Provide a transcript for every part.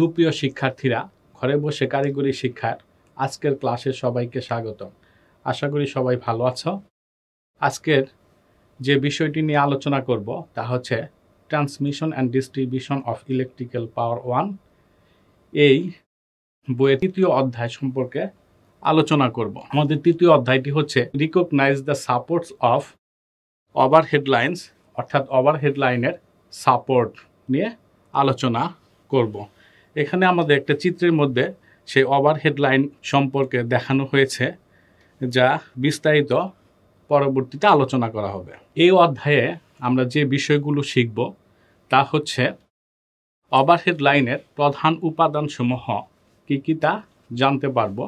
সুপ্রিয় শিক্ষার্থীরা ঘরে বসে কারিগরি শিক্ষার আজকের ক্লাসে সবাইকে স্বাগত আশা করি সবাই ভালো আছো আজকের যে বিষয়টি নিয়ে আলোচনা করব তা হচ্ছে transmission and distribution of electrical power one এই বইয়ের তৃতীয় অধ্যায় সম্পর্কে আলোচনা করব আমাদের তৃতীয় অধ্যায়টি হচ্ছে recognise the supports of over headlines অর্থাৎ ওভার হেডলাইনের সাপোর্ট নিয়ে আলোচনা করব এখানে আমাদের একটা চিত্রের মধ্যে সেই ওভার হেডলাইন সম্পর্কে দেখানো হয়েছে যা বিস্তারিত পরবর্তীতে আলোচনা করা হবে এই অধ্যায়ে আমরা যে বিষয়গুলো শিখব তা হচ্ছে ওভারহেড লাইনের প্রধান উপাদানসমূহ কী কী তা জানতে পারব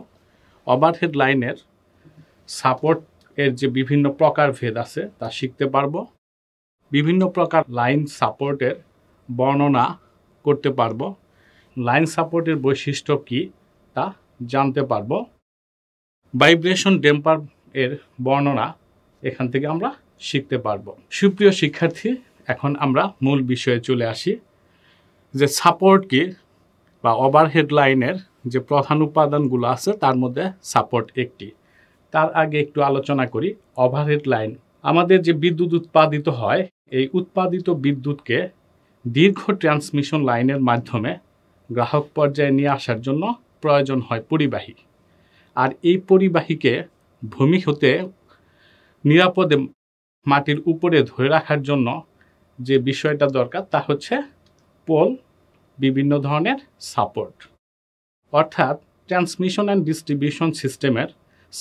ওভারহেড লাইনের সাপোর্ট এর যে বিভিন্ন প্রকার ভেদ আছে তা শিখতে পারব বিভিন্ন প্রকার লাইন সাপোর্টের বর্ণনা করতে পারবো লাইন সাপোর্টের বৈশিষ্ট্য কি তা জানতে পারবো ভাইব্রেশন ডেম্পার এর বর্ণনা এখান থেকে আমরা শিখতে পারব সুপ্রিয় শিক্ষার্থী এখন আমরা মূল বিষয়ে চলে আসি যে সাপোর্ট কি বা ওভারহেড লাইনের যে প্রধান উপাদানগুলো আছে তার মধ্যে সাপোর্ট একটি তার আগে একটু আলোচনা করি ওভারহেড লাইন আমাদের যে বিদ্যুৎ উৎপাদিত হয় এই উৎপাদিত বিদ্যুৎকে দীর্ঘ ট্রান্সমিশন লাইনের মাধ্যমে গ্রাহক পর্যায়ে নিয়ে আসার জন্য প্রয়োজন হয় পরিবাহী আর এই পরিবাহীকে ভূমি হতে নিরাপদে মাটির উপরে ধরে রাখার জন্য যে বিষয়টা দরকার তা হচ্ছে পোল বিভিন্ন ধরনের সাপোর্ট অর্থাৎ ট্রান্সমিশন অ্যান্ড ডিস্ট্রিবিউশন সিস্টেমের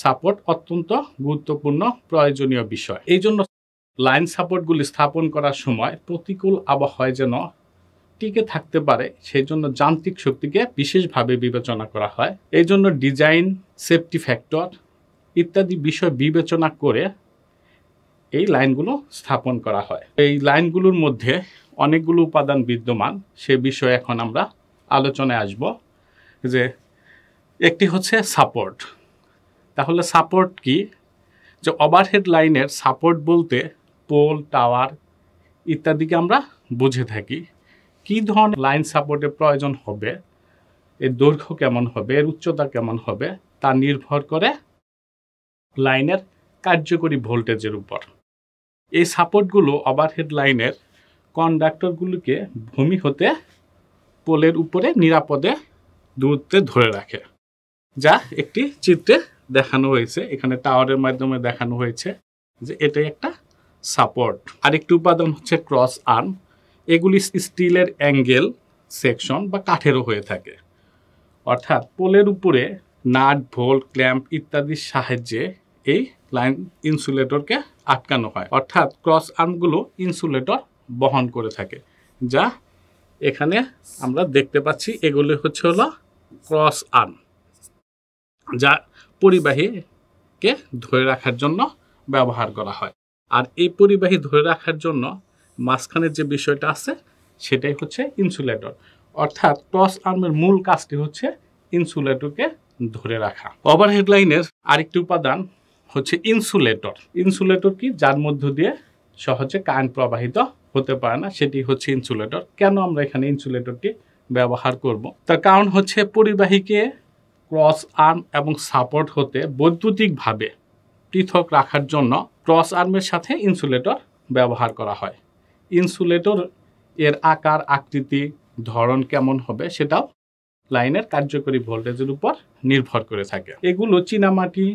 সাপোর্ট অত্যন্ত গুরুত্বপূর্ণ প্রয়োজনীয় বিষয় এই জন্য লাইন সাপোর্টগুলি স্থাপন করার সময় প্রতিকূল আবহাওয়ায় যেন টিকে থাকতে পারে সেই জন্য যান্ত্রিক শক্তিকে বিশেষভাবে বিবেচনা করা হয় এই জন্য ডিজাইন সেফটি ফ্যাক্টর ইত্যাদি বিষয় বিবেচনা করে এই লাইনগুলো স্থাপন করা হয় এই লাইনগুলোর মধ্যে অনেকগুলো উপাদান বিদ্যমান সে বিষয়ে এখন আমরা আলোচনায় আসব যে একটি হচ্ছে সাপোর্ট তাহলে সাপোর্ট কি যে ওভারহেড লাইনের সাপোর্ট বলতে পোল টাওয়ার ইত্যাদিকে আমরা বুঝে থাকি কি ধরনের লাইন সাপোর্টের প্রয়োজন হবে এর দৈর্ঘ্য কেমন হবে এর উচ্চতা কেমন হবে তা নির্ভর করে লাইনের কার্যকরী ভোল্টেজের উপর এই সাপোর্টগুলো ওভারহেড লাইনের কন্ডাক্টরগুলোকে ভূমি হতে পোলের উপরে নিরাপদে দূরত্বে ধরে রাখে যা একটি চিত্রে দেখানো হয়েছে এখানে টাওয়ারের মাধ্যমে দেখানো হয়েছে যে এটাই একটা সাপোর্ট আরেকটি উপাদান হচ্ছে ক্রস আর্ম এগুলি স্টিলের অ্যাঙ্গেল সেকশন বা কাঠেরও হয়ে থাকে অর্থাৎ পোলের উপরে নাট ভোল্ট ক্ল্যাম্প ইত্যাদির সাহায্যে এই লাইন ইনসুলেটরকে আটকানো হয় অর্থাৎ ক্রস আর্মগুলো ইনসুলেটর বহন করে থাকে যা এখানে আমরা দেখতে পাচ্ছি এগুলি হচ্ছে হলো ক্রস আর্ম যা পরিবাহীকে ধরে রাখার জন্য ব্যবহার করা হয় আর এই পরিবাহী ধরে রাখার জন্য মাঝখানের যে বিষয়টা আছে সেটাই হচ্ছে ইনসুলেটর অর্থাৎ টস আর্মের মূল কাজটি হচ্ছে ইনসুলেটরকে ধরে রাখা ওভার হেডলাইনের আরেকটি উপাদান হচ্ছে ইনসুলেটর ইনসুলেটর কি যার মধ্য দিয়ে সহজে কারেন্ট প্রবাহিত হতে পারে না সেটি হচ্ছে ইনসুলেটর কেন আমরা এখানে ইনসুলেটরটি ব্যবহার করব তার কারণ হচ্ছে পরিবাহীকে ক্রস আর্ম এবং সাপোর্ট হতে বৈদ্যুতিকভাবে পৃথক রাখার জন্য ক্রস আর্মের সাথে ইনসুলেটর ব্যবহার করা হয় ইনসুলেটর এর আকার আকৃতি ধরন কেমন হবে সেটাও লাইনের কার্যকরী ভোল্টেজের উপর নির্ভর করে থাকে এগুলো চীনামাটি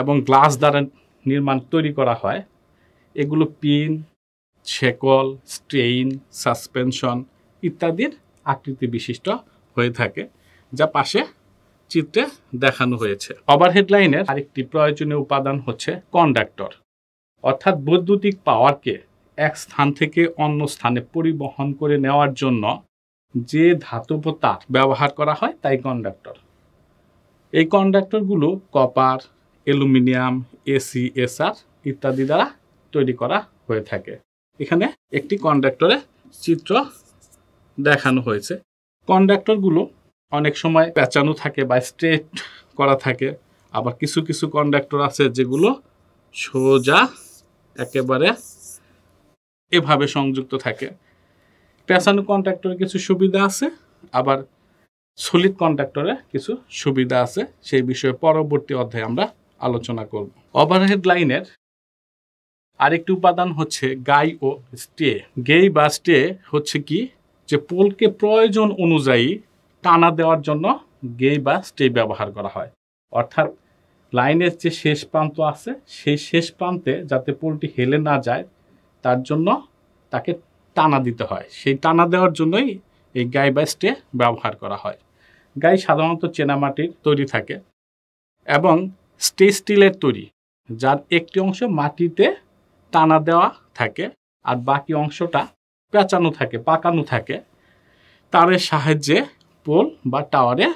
এবং গ্লাস দ্বারা নির্মাণ তৈরি করা হয় এগুলো পিন ছেকল স্ট্রেইন সাসপেনশন ইত্যাদির আকৃতি বিশিষ্ট হয়ে থাকে যা পাশে চিত্রে দেখানো হয়েছে ওভারহেড লাইনের আরেকটি প্রয়োজনীয় উপাদান হচ্ছে কন্ডাক্টর অর্থাৎ বৈদ্যুতিক পাওয়ারকে এক স্থান থেকে অন্য স্থানে পরিবহন করে নেওয়ার জন্য যে ধাতব তার ব্যবহার করা হয় তাই কন্ডাক্টর এই কন্ডাক্টরগুলো কপার অ্যালুমিনিয়াম এসি এসআর ইত্যাদি দ্বারা তৈরি করা হয়ে থাকে এখানে একটি কন্ডাক্টরের চিত্র দেখানো হয়েছে কন্ডাক্টরগুলো অনেক সময় পেঁচানো থাকে বা স্ট্রেট করা থাকে আবার কিছু কিছু কন্ডাক্টর আছে যেগুলো সোজা একেবারে এভাবে সংযুক্ত থাকে প্যাসানো কন্ট্রাক্টরে কিছু সুবিধা আছে আবার সলিড কন্ট্রাক্টরে কিছু সুবিধা আছে সেই বিষয়ে পরবর্তী অধ্যায়ে আমরা আলোচনা করব ওভারহেড লাইনের আরেকটি উপাদান হচ্ছে গাই ও স্টে গেই বা স্টে হচ্ছে কি যে পোলকে প্রয়োজন অনুযায়ী টানা দেওয়ার জন্য গেই বা স্টে ব্যবহার করা হয় অর্থাৎ লাইনের যে শেষ প্রান্ত আছে সেই শেষ প্রান্তে যাতে পোলটি হেলে না যায় তার জন্য তাকে টানা দিতে হয় সেই টানা দেওয়ার জন্যই এই গাই বা স্টে ব্যবহার করা হয় গাই সাধারণত চেনামাটির তৈরি থাকে এবং স্টে স্টিলের তৈরি যার একটি অংশ মাটিতে টানা দেওয়া থাকে আর বাকি অংশটা পেঁচানো থাকে পাকানো থাকে তারের সাহায্যে পোল বা টাওয়ারে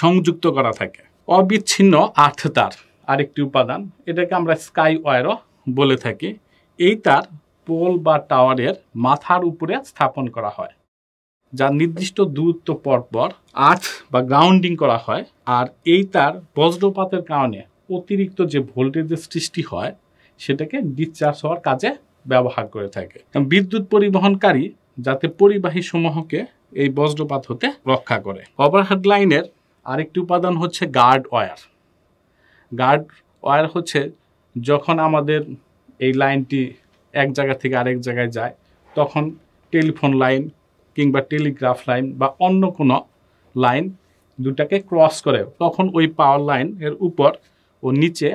সংযুক্ত করা থাকে অবিচ্ছিন্ন আর্থ তার আরেকটি উপাদান এটাকে আমরা স্কাই ওয়ারও বলে থাকি এই তার পোল বা টাওয়ারের মাথার উপরে স্থাপন করা হয় যা নির্দিষ্ট দূরত্ব পরপর আর্থ বা গ্রাউন্ডিং করা হয় আর এই তার বজ্রপাতের কারণে অতিরিক্ত যে ভোল্টেজের সৃষ্টি হয় সেটাকে ডিসচার্জ হওয়ার কাজে ব্যবহার করে থাকে বিদ্যুৎ পরিবহনকারী যাতে পরিবাহী সমূহকে এই বজ্রপাত হতে রক্ষা করে ওভারহেড লাইনের আরেকটি উপাদান হচ্ছে গার্ড ওয়্যার গার্ড ওয়্যার হচ্ছে যখন আমাদের এই লাইনটি এক জায়গা থেকে আরেক জায়গায় যায় তখন টেলিফোন লাইন কিংবা টেলিগ্রাফ লাইন বা অন্য কোনো লাইন দুটাকে ক্রস করে তখন ওই পাওয়ার লাইন এর উপর ও নিচে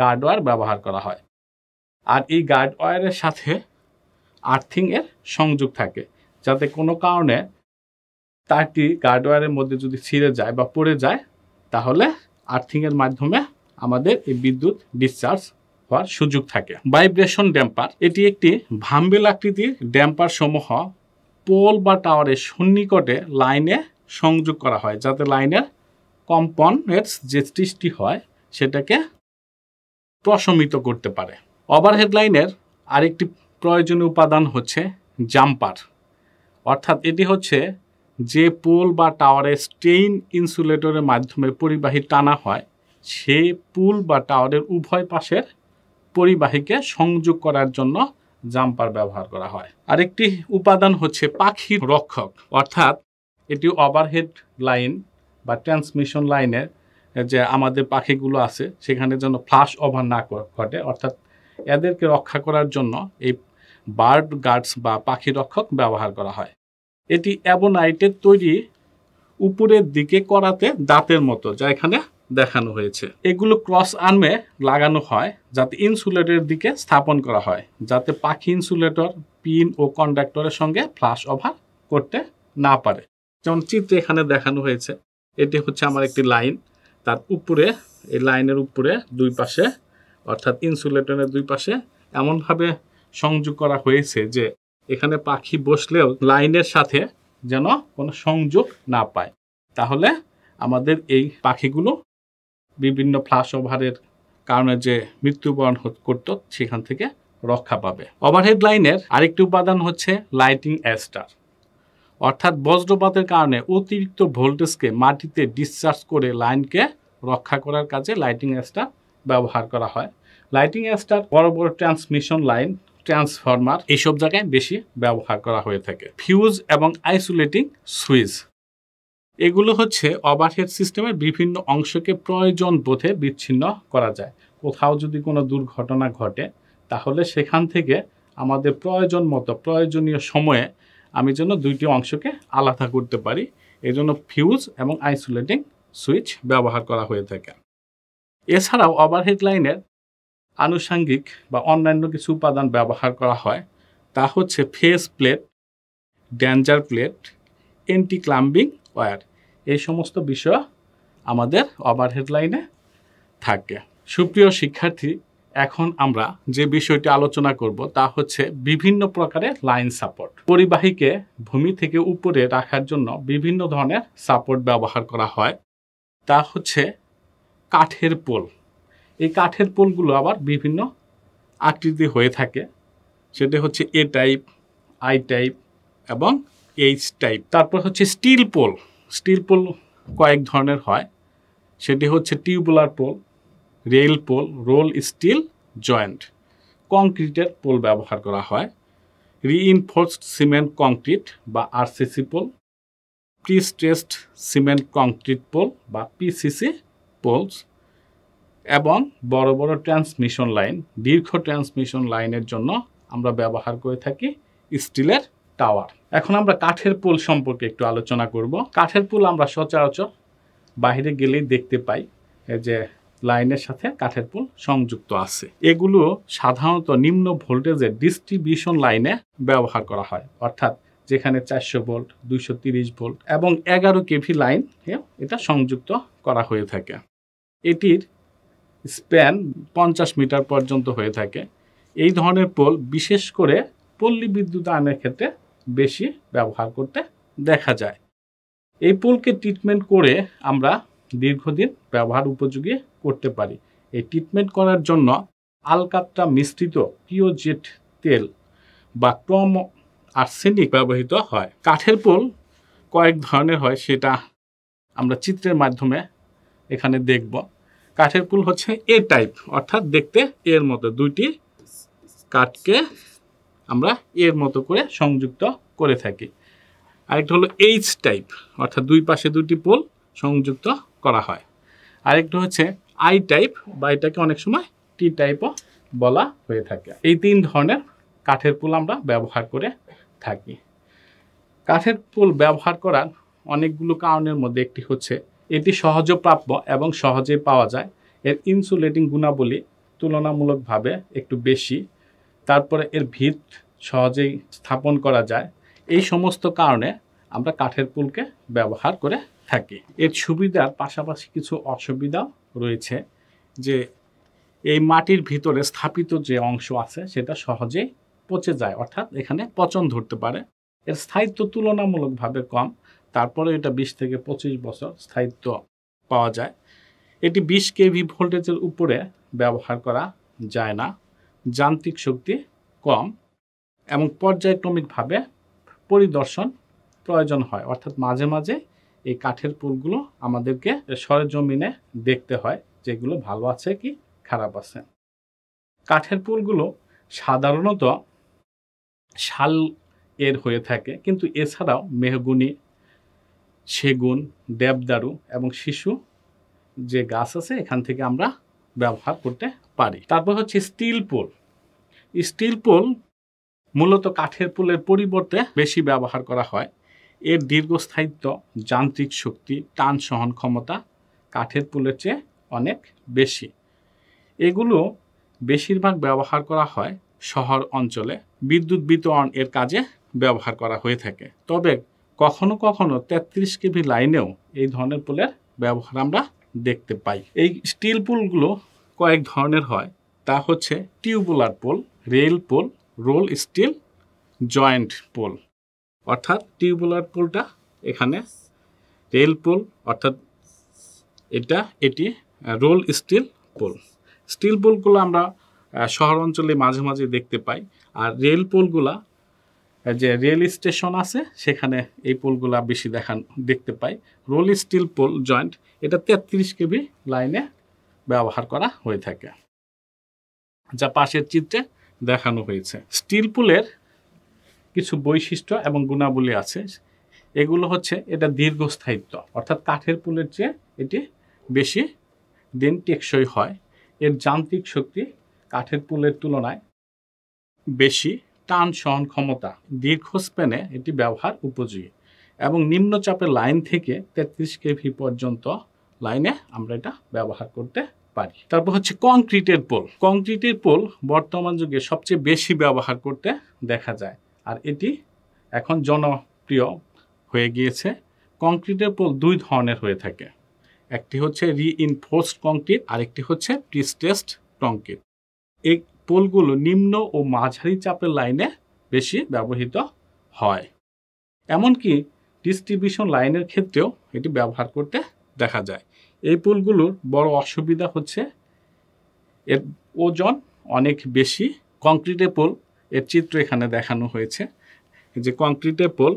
গার্ডওয়ার ব্যবহার করা হয় আর এই গার্ডওয়ারের সাথে আর্থিংয়ের সংযোগ থাকে যাতে কোনো কারণে তারটি গার্ডওয়ারের মধ্যে যদি ছিঁড়ে যায় বা পড়ে যায় তাহলে আর্থিংয়ের মাধ্যমে আমাদের এই বিদ্যুৎ ডিসচার্জ হওয়ার সুযোগ থাকে ভাইব্রেশন ড্যাম্পার এটি একটি ভাম্বেল আকৃতির ড্যাম্পার সমূহ পোল বা টাওয়ারের সন্নিকটে লাইনে সংযোগ করা হয় যাতে লাইনের কম্পনের যে সৃষ্টি হয় সেটাকে প্রশমিত করতে পারে ওভারহেড লাইনের আরেকটি প্রয়োজনীয় উপাদান হচ্ছে জাম্পার অর্থাৎ এটি হচ্ছে যে পোল বা টাওয়ারে স্টেইন ইনসুলেটরের মাধ্যমে পরিবাহী টানা হয় সে পুল বা টাওয়ারের উভয় পাশের পরিবাহীকে সংযোগ করার জন্য জাম্পার ব্যবহার করা হয় আরেকটি উপাদান হচ্ছে পাখি রক্ষক অর্থাৎ এটি ওভারহেড লাইন বা ট্রান্সমিশন লাইনের যে আমাদের পাখিগুলো আছে সেখানে যেন ফ্লাশ ওভার না ঘটে অর্থাৎ এদেরকে রক্ষা করার জন্য এই বার্ড গার্ডস বা পাখি রক্ষক ব্যবহার করা হয় এটি অ্যাবোনাইটের তৈরি উপরের দিকে করাতে দাঁতের মতো যা এখানে দেখানো হয়েছে এগুলো ক্রস আর্মে লাগানো হয় যাতে ইনসুলেটরের দিকে স্থাপন করা হয় যাতে পাখি ইনসুলেটর পিন ও কন্ডাক্টরের সঙ্গে ফ্লাশ ওভার করতে না পারে যেমন চিত্রে এখানে দেখানো হয়েছে এটি হচ্ছে আমার একটি লাইন তার উপরে এই লাইনের উপরে দুই পাশে অর্থাৎ ইনসুলেটরের দুই পাশে এমনভাবে সংযোগ করা হয়েছে যে এখানে পাখি বসলেও লাইনের সাথে যেন কোনো সংযোগ না পায় তাহলে আমাদের এই পাখিগুলো বিভিন্ন ফ্লাশ ওভারের কারণে যে মৃত্যুবরণ করত সেখান থেকে রক্ষা পাবে ওভারহেড লাইনের আরেকটি উপাদান হচ্ছে লাইটিং অ্যাস্টার অর্থাৎ বজ্রপাতের কারণে অতিরিক্ত ভোল্টেজকে মাটিতে ডিসচার্জ করে লাইনকে রক্ষা করার কাজে লাইটিং অ্যাস্টার ব্যবহার করা হয় লাইটিং অ্যাস্টার বড় বড় ট্রান্সমিশন লাইন ট্রান্সফরমার এইসব জায়গায় বেশি ব্যবহার করা হয়ে থাকে ফিউজ এবং আইসোলেটিং সুইচ এগুলো হচ্ছে ওভারহেড সিস্টেমের বিভিন্ন অংশকে প্রয়োজন বোধে বিচ্ছিন্ন করা যায় কোথাও যদি কোনো দুর্ঘটনা ঘটে তাহলে সেখান থেকে আমাদের প্রয়োজন মতো প্রয়োজনীয় সময়ে আমি যেন দুইটি অংশকে আলাদা করতে পারি এজন্য ফিউজ এবং আইসোলেটিং সুইচ ব্যবহার করা হয়ে থাকে এছাড়াও ওভারহেড লাইনের আনুষাঙ্গিক বা অন্যান্য কিছু উপাদান ব্যবহার করা হয় তা হচ্ছে phase plate danger plate anti climbing wire এই সমস্ত বিষয় আমাদের ওভারহেড লাইনে থাকবে সুপ্রিয় শিক্ষার্থী এখন আমরা যে বিষয়টি আলোচনা করব তা হচ্ছে বিভিন্ন প্রকারের লাইন সাপোর্ট পরিবাহীকে ভূমি থেকে উপরে রাখার জন্য বিভিন্ন ধরনের সাপোর্ট ব্যবহার করা হয় তা হচ্ছে কাঠের পোল এই কাঠের পোলগুলো আবার বিভিন্ন আকৃতি হয়ে থাকে সেটা হচ্ছে এ টাইপ আই টাইপ এবং এইচ টাইপ তারপর হচ্ছে স্টিল পোল স্টিল পোল কয়েক ধরনের হয় সেটি হচ্ছে tubular pole rail pole roll steel joint কংক্রিটের পোল ব্যবহার করা হয় রিইনফোর্সড সিমেন্ট কংক্রিট বা RCC pole prestressed cement concrete pole বা পিসিসি পোলস এবং বড় বড় ট্রান্সমিশন লাইন দীর্ঘ ট্রান্সমিশন লাইনের জন্য আমরা ব্যবহার করে থাকি স্টিলের টাওয়ার এখন আমরা কাঠের পোল সম্পর্কে একটু আলোচনা করব কাঠের পুল আমরা সচরাচর বাহিরে গেলেই দেখতে পাই যে লাইনের সাথে কাঠের পুল সংযুক্ত আছে এগুলো সাধারণত নিম্ন ভোল্টেজের ডিস্ট্রিবিউশন লাইনে ব্যবহার করা হয় অর্থাৎ যেখানে চারশো ভোল্ট দুইশো তিরিশ ভোল্ট এবং এগারো কেভি লাইন এটা সংযুক্ত করা হয়ে থাকে এটির স্প্যান পঞ্চাশ মিটার পর্যন্ত হয়ে থাকে এই ধরনের পোল বিশেষ করে পল্লী বিদ্যুৎ আনের ক্ষেত্রে বেশি ব্যবহার করতে দেখা যায় এই পোলকে ট্রিটমেন্ট করে আমরা দীর্ঘদিন ব্যবহার উপযোগী করতে পারি এই ট্রিটমেন্ট করার জন্য আলকাপটা মিশ্রিত পিওজেট তেল বা ক্রম আর্সেনিক ব্যবহৃত হয় কাঠের পোল কয়েক ধরনের হয় সেটা আমরা চিত্রের মাধ্যমে এখানে দেখব কাঠের পুল হচ্ছে এ টাইপ অর্থাৎ দেখতে এর মতো দুইটি কাঠকে আমরা এর মতো করে সংযুক্ত করে থাকি আরেকটা হলো এইচ টাইপ অর্থাৎ দুই পাশে দুটি পোল সংযুক্ত করা হয় আরেকটা হচ্ছে আই টাইপ বা এটাকে অনেক সময় টি টাইপও বলা হয়ে থাকে এই তিন ধরনের কাঠের পুল আমরা ব্যবহার করে থাকি কাঠের পুল ব্যবহার করার অনেকগুলো কারণের মধ্যে একটি হচ্ছে এটি সহজ প্রাপ্য এবং সহজেই পাওয়া যায় এর ইনসুলেটিং গুণাবলী তুলনামূলকভাবে একটু বেশি তারপরে এর ভিত সহজেই স্থাপন করা যায় এই সমস্ত কারণে আমরা কাঠের পুলকে ব্যবহার করে থাকি এর সুবিধার পাশাপাশি কিছু অসুবিধাও রয়েছে যে এই মাটির ভিতরে স্থাপিত যে অংশ আছে সেটা সহজেই পচে যায় অর্থাৎ এখানে পচন ধরতে পারে এর স্থায়িত্ব তুলনামূলকভাবে কম তারপরে এটা বিশ থেকে পঁচিশ বছর স্থায়িত্ব পাওয়া যায় এটি বিশ কেভি ভোল্টেজের উপরে ব্যবহার করা যায় না যান্ত্রিক শক্তি কম এবং পর্যায়ক্রমিকভাবে পরিদর্শন প্রয়োজন হয় অর্থাৎ মাঝে মাঝে এই কাঠের পুলগুলো আমাদেরকে সরেজমিনে দেখতে হয় যেগুলো ভালো আছে কি খারাপ আছে কাঠের পুলগুলো সাধারণত শাল এর হয়ে থাকে কিন্তু এছাড়াও মেহগুনি সেগুন দেবদারু এবং শিশু যে গাছ আছে এখান থেকে আমরা ব্যবহার করতে পারি তারপর হচ্ছে স্টিল পোল স্টিল পোল মূলত কাঠের পোলের পরিবর্তে বেশি ব্যবহার করা হয় এর দীর্ঘস্থায়িত্ব যান্ত্রিক শক্তি টান সহন ক্ষমতা কাঠের পুলের চেয়ে অনেক বেশি এগুলো বেশিরভাগ ব্যবহার করা হয় শহর অঞ্চলে বিদ্যুৎ বিতরণ এর কাজে ব্যবহার করা হয়ে থাকে তবে কখনো কখনো তেত্রিশ কেভি লাইনেও এই ধরনের পুলের ব্যবহার আমরা দেখতে পাই এই স্টিল পুলগুলো কয়েক ধরনের হয় তা হচ্ছে tubular pole rail pole roll steel joint pole অর্থাৎ টিউবুলার পোলটা এখানে রেল পোল অর্থাৎ এটা এটি রোল স্টিল পোল স্টিল পোলগুলো আমরা শহর অঞ্চলে মাঝে মাঝে দেখতে পাই আর রেল পোলগুলা যে রেল স্টেশন আছে সেখানে এই পোলগুলা বেশি দেখান দেখতে পাই রোল স্টিল পোল জয়েন্ট এটা তেত্রিশ কেবি লাইনে ব্যবহার করা হয়ে থাকে যা পাশের চিত্রে দেখানো হয়েছে স্টিল পুলের কিছু বৈশিষ্ট্য এবং গুণাবলী আছে এগুলো হচ্ছে এটা দীর্ঘস্থায়িত্ব অর্থাৎ কাঠের পুলের চেয়ে এটি বেশি দিন টেকসই হয় এর যান্ত্রিক শক্তি কাঠের পুলের তুলনায় বেশি টান সহন ক্ষমতা দীর্ঘ স্পেনে এটি ব্যবহার উপযোগী এবং নিম্নচাপের লাইন থেকে তেত্রিশ কেভি পর্যন্ত লাইনে আমরা এটা ব্যবহার করতে পারি তারপর হচ্ছে কংক্রিটের পোল কংক্রিটের পোল বর্তমান যুগে সবচেয়ে বেশি ব্যবহার করতে দেখা যায় আর এটি এখন জনপ্রিয় হয়ে গিয়েছে কংক্রিটের পোল দুই ধরনের হয়ে থাকে একটি হচ্ছে রিইনফোর্সড কংক্রিট আরেকটি হচ্ছে প্রিস্টেস্ট কংক্রিট এই পোলগুলো নিম্ন ও মাঝারি চাপের লাইনে বেশি ব্যবহৃত হয় এমনকি ডিস্ট্রিবিউশন লাইনের ক্ষেত্রেও এটি ব্যবহার করতে দেখা যায় এই পুলগুলোর বড় অসুবিধা হচ্ছে এর ওজন অনেক বেশি কংক্রিটে পোল এর চিত্র এখানে দেখানো হয়েছে যে কংক্রিটে পোল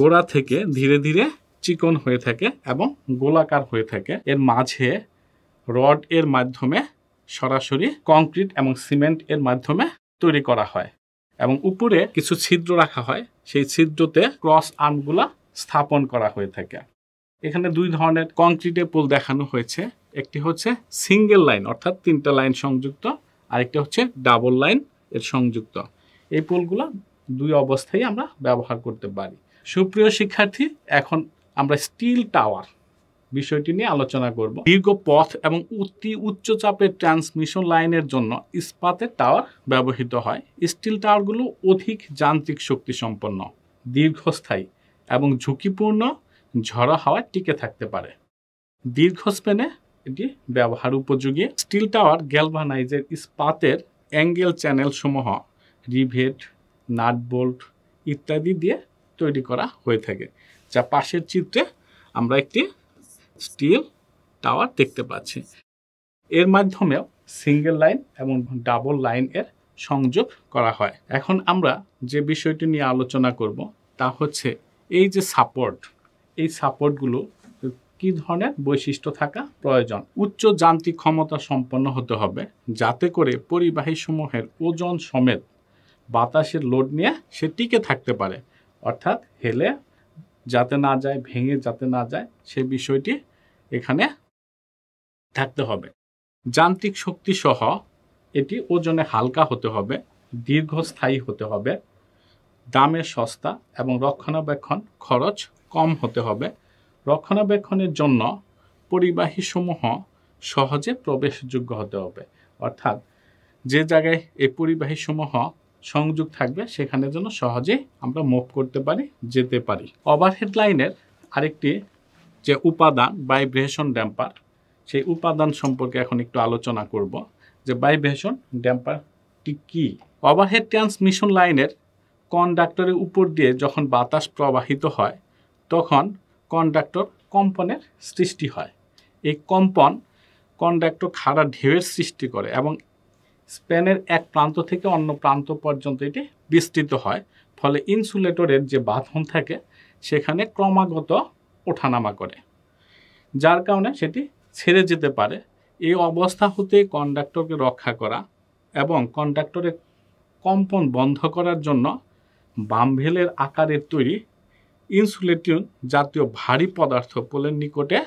গোড়া থেকে ধীরে ধীরে চিকন হয়ে থাকে এবং গোলাকার হয়ে থাকে এর মাঝে রড এর মাধ্যমে সরাসরি কংক্রিট এবং সিমেন্ট এর মাধ্যমে তৈরি করা হয় এবং উপরে কিছু ছিদ্র রাখা হয় সেই ছিদ্রতে ক্রস আর্মগুলা স্থাপন করা হয়ে থাকে এখানে দুই ধরনের কংক্রিটের পোল দেখানো হয়েছে একটি হচ্ছে সিঙ্গেল লাইন অর্থাৎ তিনটা লাইন সংযুক্ত একটি হচ্ছে ডাবল লাইন এর সংযুক্ত এই পোলগুলো দুই অবস্থায় আমরা ব্যবহার করতে পারি সুপ্রিয় শিক্ষার্থী এখন আমরা স্টিল টাওয়ার বিষয়টি নিয়ে আলোচনা করব দীর্ঘ পথ এবং অতি উচ্চ চাপের ট্রান্সমিশন লাইনের জন্য ইস্পাতের টাওয়ার ব্যবহৃত হয় স্টিল টাওয়ারগুলো অধিক যান্ত্রিক শক্তি সম্পন্ন দীর্ঘস্থায়ী এবং ঝুঁকিপূর্ণ ঝড়া হাওয়া টিকে থাকতে পারে দীর্ঘ স্পেনে এটি ব্যবহার উপযোগী স্টিল টাওয়ার গ্যালভানাইজের ইস্পাতের অ্যাঙ্গেল চ্যানেল সমূহ রিভেট নাট বোল্ট ইত্যাদি দিয়ে তৈরি করা হয়ে থাকে যা পাশের চিত্রে আমরা একটি স্টিল টাওয়ার দেখতে পাচ্ছি এর মাধ্যমেও সিঙ্গেল লাইন এবং ডাবল লাইন এর সংযোগ করা হয় এখন আমরা যে বিষয়টি নিয়ে আলোচনা করব তা হচ্ছে এই যে সাপোর্ট এই সাপোর্টগুলো কি ধরনের বৈশিষ্ট্য থাকা প্রয়োজন উচ্চ যান্ত্রিক ক্ষমতা সম্পন্ন হতে হবে যাতে করে পরিবাহী সমূহের ওজন সমেত বাতাসের লোড নিয়ে সে টিকে থাকতে পারে অর্থাৎ হেলে যাতে না যায় ভেঙে যাতে না যায় সে বিষয়টি এখানে থাকতে হবে যান্ত্রিক শক্তি সহ এটি ওজনে হালকা হতে হবে দীর্ঘস্থায়ী হতে হবে দামে সস্তা এবং রক্ষণাবেক্ষণ খরচ কম হতে হবে রক্ষণাবেক্ষণের জন্য পরিবাহী সমূহ সহজে প্রবেশযোগ্য হতে হবে অর্থাৎ যে জায়গায় এই পরিবাহী সমূহ সংযোগ থাকবে সেখানে যেন সহজে আমরা মুভ করতে পারি যেতে পারি ওভারহেড লাইনের আরেকটি যে উপাদান ভাইব্রেশন ড্যাম্পার সেই উপাদান সম্পর্কে এখন একটু আলোচনা করব যে ভাইব্রেশন ড্যাম্পারটি কী ওভারহেড ট্রান্সমিশন লাইনের কন্ডাক্টরের উপর দিয়ে যখন বাতাস প্রবাহিত হয় তখন কন্ডাক্টর কম্পনের সৃষ্টি হয় এই কম্পন কন্ডাক্টর খাড়া ঢেউয়ের সৃষ্টি করে এবং স্পেনের এক প্রান্ত থেকে অন্য প্রান্ত পর্যন্ত এটি বিস্তৃত হয় ফলে ইনসুলেটরের যে বাঁধন থাকে সেখানে ক্রমাগত ওঠানামা করে যার কারণে সেটি ছেড়ে যেতে পারে এই অবস্থা হতে কন্ডাক্টরকে রক্ষা করা এবং কন্ডাক্টরের কম্পন বন্ধ করার জন্য বামভেলের আকারের তৈরি ইনসুলেটিন জাতীয় ভারী পদার্থ পোলের নিকটে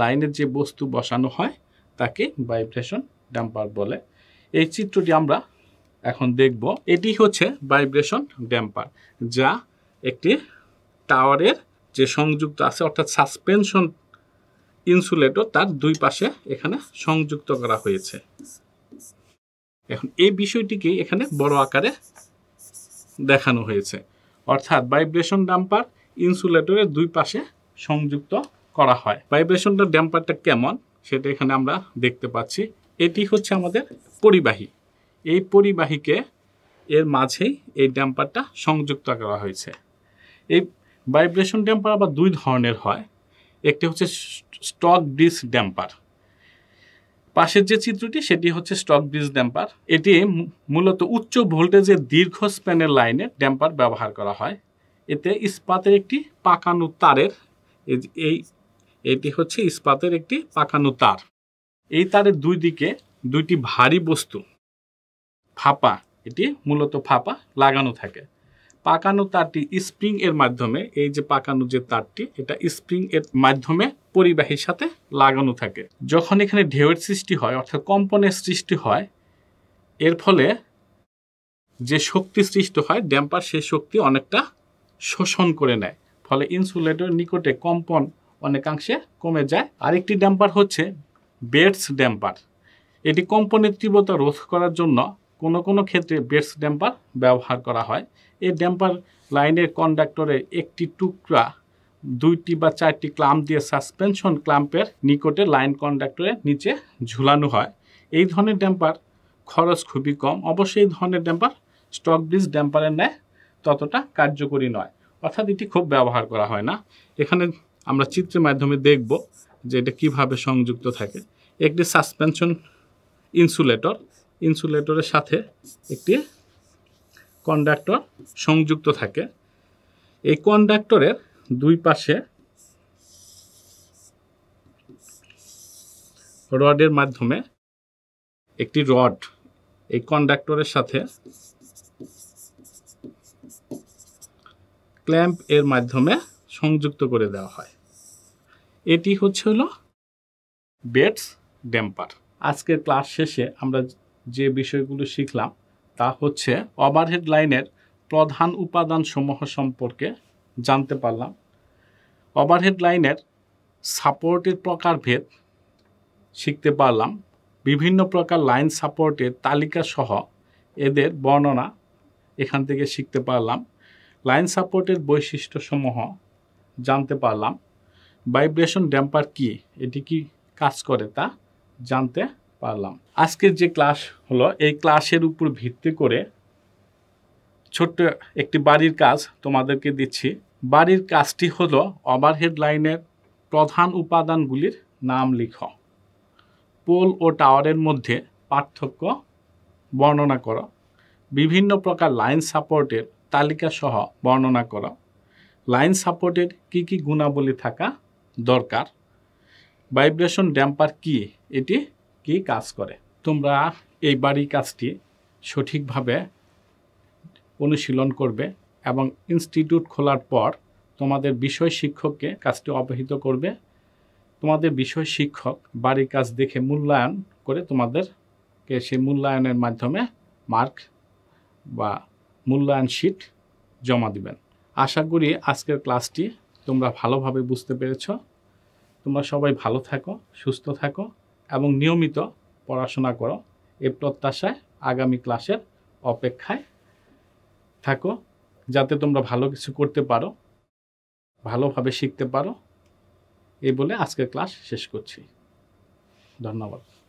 লাইনের যে বস্তু বসানো হয় তাকে ভাইব্রেশন ড্যাম্পার বলে এই চিত্রটি আমরা এখন দেখব এটি হচ্ছে ভাইব্রেশন ড্যাম্পার যা একটি টাওয়ারের যে সংযুক্ত আছে অর্থাৎ সাসপেনশন ইনসুলেটর তার দুই পাশে এখানে সংযুক্ত করা হয়েছে এখন এই বিষয়টিকে এখানে বড় আকারে দেখানো হয়েছে অর্থাৎ ভাইব্রেশন ডাম্পার ইনসুলেটরের দুই পাশে সংযুক্ত করা হয় ভাইব্রেশনটা ড্যাম্পারটা কেমন সেটা এখানে আমরা দেখতে পাচ্ছি এটি হচ্ছে আমাদের পরিবাহী এই পরিবাহীকে এর মাঝেই এই ড্যাম্পারটা সংযুক্ত করা হয়েছে এই ভাইব্রেশন ড্যাম্পার আবার দুই ধরনের হয় একটি হচ্ছে স্টক ব্রিজ ড্যাম্পার পাশের যে চিত্রটি সেটি হচ্ছে স্টক ব্রিজ ড্যাম্পার এটি মূলত উচ্চ ভোল্টেজের দীর্ঘ স্প্যানের লাইনে ড্যাম্পার ব্যবহার করা হয় এতে ইস্পাতের একটি পাকানো তারের এই এটি হচ্ছে ইস্পাতের একটি পাকানো তার এই তারের দুই দিকে দুইটি ভারী বস্তু ফাঁপা এটি মূলত ফাঁপা লাগানো থাকে পাকানো তারটি স্প্রিং এর মাধ্যমে এই যে পাকানো যে তারটি এটা স্প্রিং এর মাধ্যমে পরিবাহীর সাথে লাগানো থাকে যখন এখানে ঢেউয়ের সৃষ্টি হয় অর্থাৎ কম্পনের সৃষ্টি হয় এর ফলে যে শক্তি সৃষ্টি হয় ড্যাম্পার সেই শক্তি অনেকটা শোষণ করে নেয় ফলে ইনসুলেটর নিকটে কম্পন অনেকাংশে কমে যায় আরেকটি ড্যাম্পার হচ্ছে বেডস ড্যাম্পার এটি কম্পনের তীব্রতা রোধ করার জন্য কোনো কোনো ক্ষেত্রে বেডস ড্যাম্পার ব্যবহার করা হয় এই ড্যাম্পার লাইনের কন্ডাক্টরে একটি টুকরা দুইটি বা চারটি ক্লাম্প দিয়ে সাসপেনশন ক্লাম্পের নিকটে লাইন কন্ডাক্টরের নিচে ঝুলানো হয় এই ধরনের ড্যাম্পার খরচ খুবই কম অবশ্যই এই ধরনের ড্যাম্পার স্টক ব্রিজ ড্যাম্পারের ন্যায় ততটা কার্যকরী নয় অর্থাৎ এটি খুব ব্যবহার করা হয় না এখানে আমরা চিত্রের মাধ্যমে দেখব যে এটা কীভাবে সংযুক্ত থাকে একটি সাসপেনশন ইনসুলেটর ইনসুলেটরের সাথে একটি কন্ডাক্টর সংযুক্ত থাকে এই কন্ডাক্টরের দুই পাশে রডের মাধ্যমে একটি রড এই কন্ডাক্টরের সাথে ক্ল্যাম্প এর মাধ্যমে সংযুক্ত করে দেওয়া হয় এটি হচ্ছে হলো বেটস ড্যাম্পার আজকের ক্লাস শেষে আমরা যে বিষয়গুলো শিখলাম তা হচ্ছে ওভারহেড লাইনের প্রধান উপাদান সমূহ সম্পর্কে জানতে পারলাম ওভারহেড লাইনের সাপোর্টের প্রকারভেদ শিখতে পারলাম বিভিন্ন প্রকার লাইন সাপোর্টের তালিকা সহ এদের বর্ণনা এখান থেকে শিখতে পারলাম লাইন সাপোর্টের বৈশিষ্ট্যসমূহ জানতে পারলাম ভাইব্রেশন ড্যাম্পার কি এটি কি কাজ করে তা জানতে পারলাম আজকের যে ক্লাস হলো এই ক্লাসের উপর ভিত্তি করে ছোট্ট একটি বাড়ির কাজ তোমাদেরকে দিচ্ছি বাড়ির কাজটি হল ওভারহেড লাইনের প্রধান উপাদানগুলির নাম লিখ পোল ও টাওয়ারের মধ্যে পার্থক্য বর্ণনা করো বিভিন্ন প্রকার লাইন সাপোর্টের তালিকা সহ বর্ণনা করা লাইন সাপোর্টের কি কি গুণাবলী থাকা দরকার ভাইব্রেশন ড্যাম্পার কি এটি কি কাজ করে তোমরা এই বাড়ি কাজটি সঠিকভাবে অনুশীলন করবে এবং ইনস্টিটিউট খোলার পর তোমাদের বিষয় শিক্ষককে কাজটি অবহিত করবে তোমাদের বিষয় শিক্ষক বাড়ির কাজ দেখে মূল্যায়ন করে তোমাদেরকে সেই মূল্যায়নের মাধ্যমে মার্ক বা মূল্যায়ন শীট জমা দিবেন আশা করি আজকের ক্লাসটি তোমরা ভালোভাবে বুঝতে পেরেছ তোমরা সবাই ভালো থাকো সুস্থ থাকো এবং নিয়মিত পড়াশোনা করো এ প্রত্যাশায় আগামী ক্লাসের অপেক্ষায় থাকো যাতে তোমরা ভালো কিছু করতে পারো ভালোভাবে শিখতে পারো এই বলে আজকের ক্লাস শেষ করছি ধন্যবাদ